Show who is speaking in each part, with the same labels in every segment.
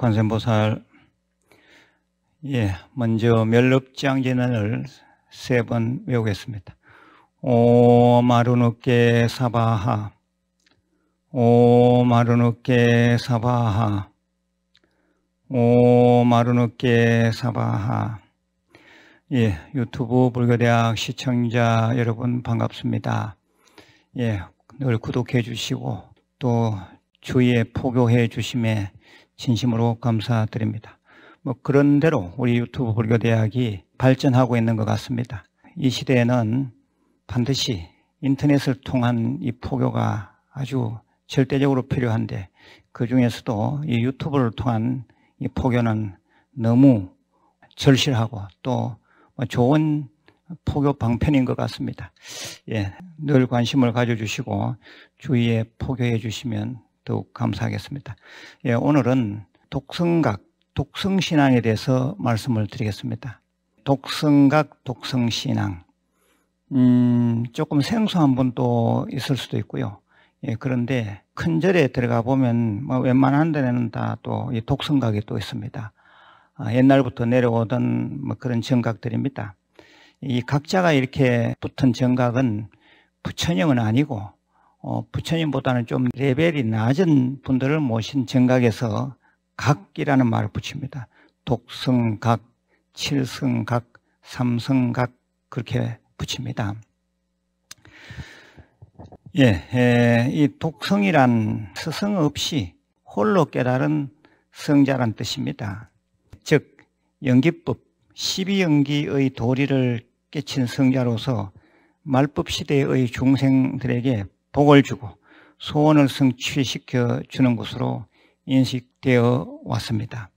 Speaker 1: 관세음보살 예, 먼저 멸럽지앙 진언을 세 번 외우겠습니다. 오마루누께 사바하 오마루누께 사바하 오마루누께 사바하 예, 유튜브 불교대학 시청자 여러분 반갑습니다. 예, 늘 구독해 주시고 또 주위에 포교해 주심에 진심으로 감사드립니다. 뭐 그런 대로 우리 유튜브 불교 대학이 발전하고 있는 것 같습니다. 이 시대에는 반드시 인터넷을 통한 이 포교가 아주 절대적으로 필요한데 그 중에서도 이 유튜브를 통한 이 포교는 너무 절실하고 또 뭐 좋은 포교 방편인 것 같습니다. 예, 늘 관심을 가져주시고 주위에 포교해 주시면 더욱 감사하겠습니다. 예, 오늘은 독성각, 독성신앙에 대해서 말씀을 드리겠습니다. 독성각, 독성신앙. 음, 조금 생소한 분도 있을 수도 있고요. 예, 그런데 큰 절에 들어가 보면 뭐 웬만한 데는 다 또 이 독성각이 또 있습니다. 아, 옛날부터 내려오던 뭐 그런 정각들입니다. 이 각자가 이렇게 붙은 정각은 부처형은 아니고 어, 부처님보다는 좀 레벨이 낮은 분들을 모신 정각에서 각이라는 말을 붙입니다. 독성각, 칠성각, 삼성각 그렇게 붙입니다. 예, 에, 이 독성이란 스승 없이 홀로 깨달은 성자란 뜻입니다. 즉, 연기법, 12연기의 도리를 깨친 성자로서 말법 시대의 중생들에게 복을 주고 소원을 성취시켜 주는 것으로 인식되어 왔습니다.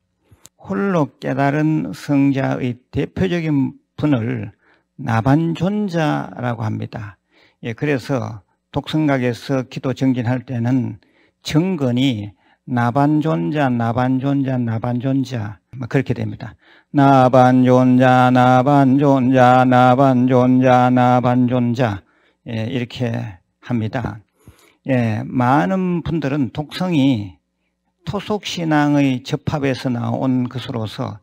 Speaker 1: 홀로 깨달은 성자의 대표적인 분을 나반존자라고 합니다. 예, 그래서 독성각에서 기도 정진할 때는 정근이 나반존자, 나반존자, 나반존자 뭐 그렇게 됩니다. 나반존자, 나반존자, 나반존자, 나반존자 예, 이렇게 합니다. 예, 많은 분들은 독성이 토속신앙의 접합에서 나온 것으로서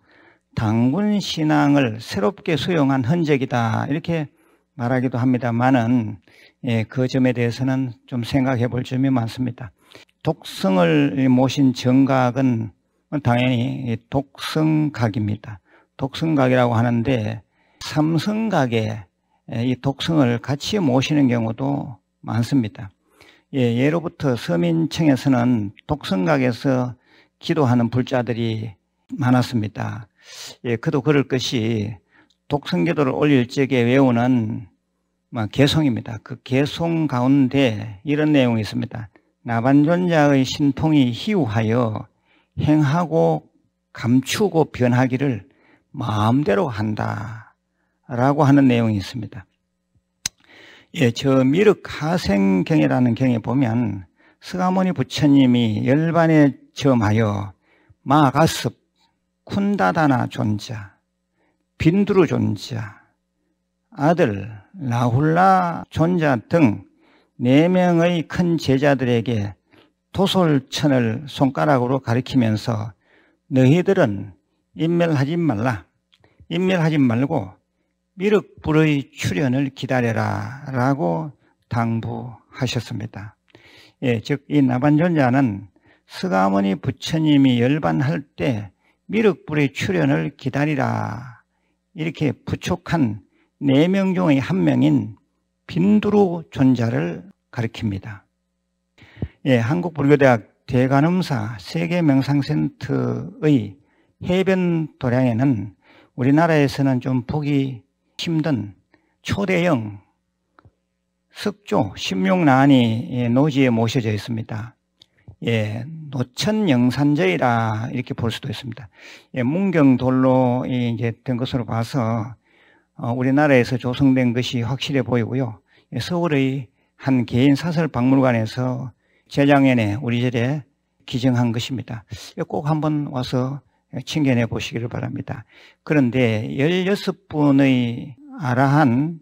Speaker 1: 당군신앙을 새롭게 수용한 흔적이다 이렇게 말하기도 합니다만은 예, 그 점에 대해서는 좀 생각해 볼 점이 많습니다. 독성을 모신 정각은 당연히 독성각입니다. 독성각이라고 하는데 삼성각에 이 독성을 같이 모시는 경우도 많습니다. 예, 예로부터 서민층에서는 독성각에서 기도하는 불자들이 많았습니다. 예, 그도 그럴 것이 독성기도를 올릴 적에 외우는 뭐 개송입니다. 그 개송 가운데 이런 내용이 있습니다. 나반존자의 신통이 희우하여 행하고 감추고 변하기를 마음대로 한다. 라고 하는 내용이 있습니다. 예, 저 미륵 가생경이라는 경에 보면 스가모니 부처님이 열반에 점하여 마가습, 쿤다다나 존자, 빈두루 존자, 아들 라훌라 존자 등 네명의큰 제자들에게 도솔천을 손가락으로 가리키면서 너희들은 인멸하지 말라. 인멸하지 말고 미륵불의 출현을 기다려라 라고 당부하셨습니다. 예, 즉이 나반존자는 스가모니 부처님이 열반할 때 미륵불의 출현을 기다리라 이렇게 부촉한 네 명 중의 한 명인 빈두루 존자를 가리킵니다. 예, 한국불교대학 대관음사 세계명상센터의 해변 도량에는 우리나라에서는 좀 보기 힘든 초대형 석조 16난이 노지에 모셔져 있습니다. 예, 노천영산재이라 이렇게 볼 수도 있습니다. 예, 문경돌로 이제 된 것으로 봐서 어, 우리나라에서 조성된 것이 확실해 보이고요. 예, 서울의 한 개인 사설 박물관에서 재작년에 우리 절에 기증한 것입니다. 예, 꼭 한번 와서 챙겨내 보시기를 바랍니다. 그런데 16분의 아라한,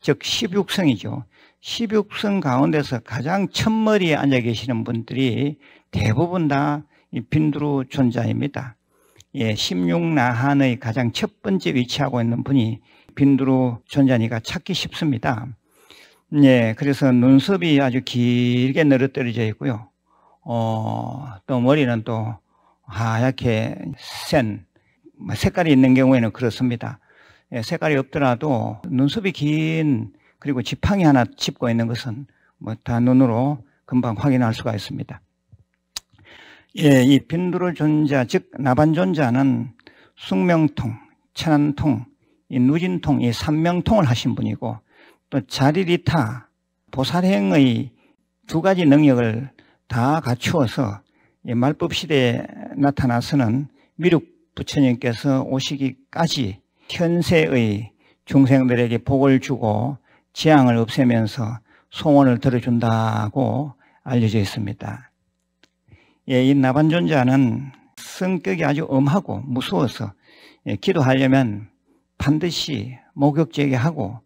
Speaker 1: 즉 16성이죠. 16성 가운데서 가장 첫머리에 앉아 계시는 분들이 대부분 다 빈두루 존자입니다. 예, 16나한의 가장 첫 번째 위치하고 있는 분이 빈두루 존자니까 찾기 쉽습니다. 예, 그래서 눈썹이 아주 길게 늘어뜨려져 있고요. 어, 또 머리는 또 하얗게 센 색깔이 있는 경우에는 그렇습니다. 예, 색깔이 없더라도 눈썹이 긴 그리고 지팡이 하나 짚고 있는 것은 뭐 다 눈으로 금방 확인할 수가 있습니다. 예, 이 빈두를 존자 즉 나반 존자는 숙명통, 천안통, 이 누진통, 이 삼명통을 하신 분이고 또 자리리타, 보살행의 두 가지 능력을 다 갖추어서 말법 시대에 나타나서는 미륵 부처님께서 오시기까지 현세의 중생들에게 복을 주고 재앙을 없애면서 소원을 들어준다고 알려져 있습니다. 예, 이 나반존자는 성격이 아주 엄하고 무서워서 예, 기도하려면 반드시 목욕제게 하고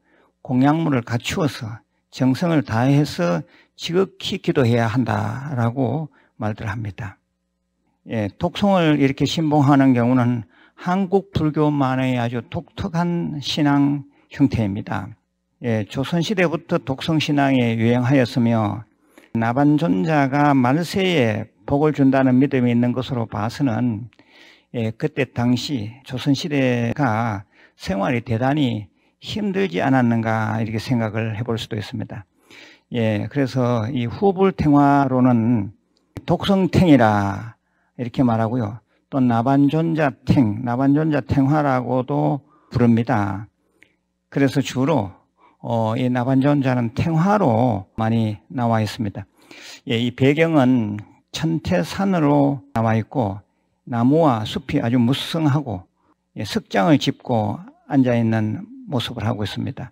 Speaker 1: 공양물을 갖추어서 정성을 다해서 지극히 기도해야 한다라고 말들 합니다. 예, 독성을 이렇게 신봉하는 경우는 한국 불교만의 아주 독특한 신앙 형태입니다. 예, 조선시대부터 독성신앙에 유행하였으며 나반존자가 말세에 복을 준다는 믿음이 있는 것으로 봐서는 예, 그때 당시 조선시대가 생활이 대단히 힘들지 않았는가 이렇게 생각을 해볼 수도 있습니다. 예, 그래서 이 후불탱화로는 독성탱이라 이렇게 말하고요. 또 나반존자탱, 나반존자탱화라고도 부릅니다. 그래서 주로 어, 이 나반존자는 탱화로 많이 나와 있습니다. 예, 이 배경은 천태산으로 나와 있고 나무와 숲이 아주 무성하고 예, 석장을 짚고 앉아 있는 모습을 하고 있습니다.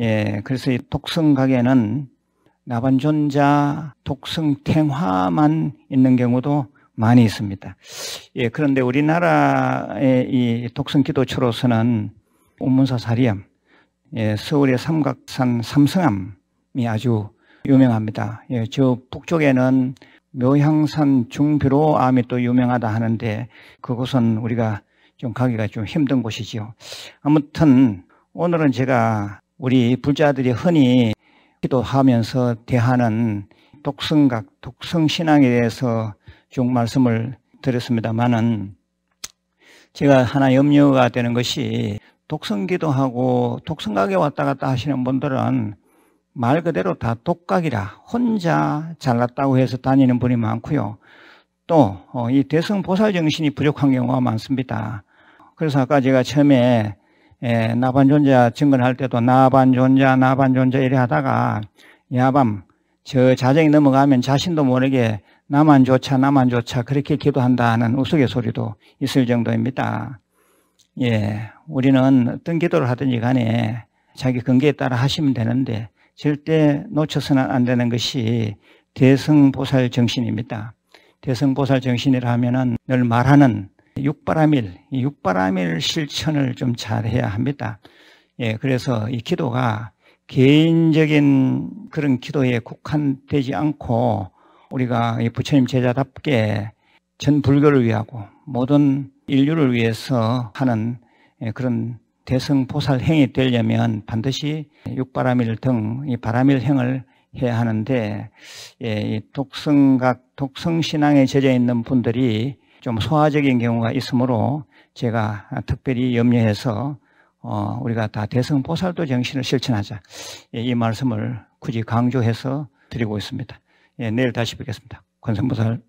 Speaker 1: 예, 그래서 이 독성 가게는 나반존자, 독성탱화만 있는 경우도 많이 있습니다. 예, 그런데 우리나라의 이 독성기도처로서는 운문사 사리암, 예, 서울의 삼각산 삼성암이 아주 유명합니다. 예, 저 북쪽에는 묘향산 중비로암이 또 유명하다 하는데 그곳은 우리가 좀 가기가 좀 힘든 곳이지요. 아무튼 오늘은 제가 우리 불자들이 흔히 기도하면서 대하는 독성각, 독성신앙에 대해서 쭉 말씀을 드렸습니다만은 제가 하나 염려가 되는 것이 독성기도하고 독성각에 왔다 갔다 하시는 분들은 말 그대로 다 독각이라 혼자 잘났다고 해서 다니는 분이 많고요. 또이 어, 대성보살 정신이 부족한 경우가 많습니다. 그래서 아까 제가 처음에 예, 나반 존자증언할 때도 나반 존자 나반 존자 이래 하다가 야밤 저 자정이 넘어가면 자신도 모르게 나만 좋차 나만 좋차 그렇게 기도한다는 우스갯소리도 있을 정도입니다. 예, 우리는 어떤 기도를 하든지 간에 자기 근계에 따라 하시면 되는데 절대 놓쳐서는 안 되는 것이 대승보살 정신입니다. 대승보살 정신이라 하면은 늘 말하는 육바라밀, 육바라밀 실천을 좀 잘해야 합니다. 예, 그래서 이 기도가 개인적인 그런 기도에 국한되지 않고 우리가 부처님 제자답게 전 불교를 위하고 모든 인류를 위해서 하는 예, 그런 대성보살행이 되려면 반드시 육바라밀 등 이 바라밀행을 해야 하는데 예, 독성각 독성신앙에 젖어 있는 분들이 좀 소화적인 경우가 있으므로 제가 특별히 염려해서 어, 우리가 다 대성보살도 정신을 실천하자 예, 이 말씀을 굳이 강조해서 드리고 있습니다. 예, 내일 다시 뵙겠습니다. 권성보살